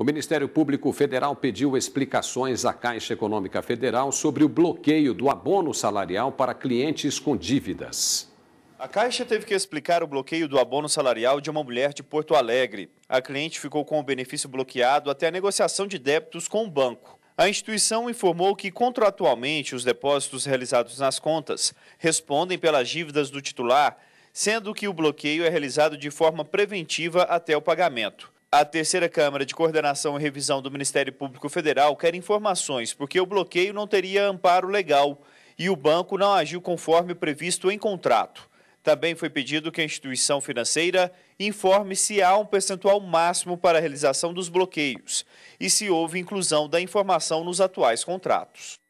O Ministério Público Federal pediu explicações à Caixa Econômica Federal sobre o bloqueio do abono salarial para clientes com dívidas. A Caixa teve que explicar o bloqueio do abono salarial de uma mulher de Porto Alegre. A cliente ficou com o benefício bloqueado até a negociação de débitos com o banco. A instituição informou que contratualmente os depósitos realizados nas contas respondem pelas dívidas do titular, sendo que o bloqueio é realizado de forma preventiva até o pagamento. A terceira Câmara de Coordenação e Revisão do Ministério Público Federal quer informações, porque o bloqueio não teria amparo legal e o banco não agiu conforme previsto em contrato. Também foi pedido que a instituição financeira informe se há um percentual máximo para a realização dos bloqueios e se houve inclusão da informação nos atuais contratos.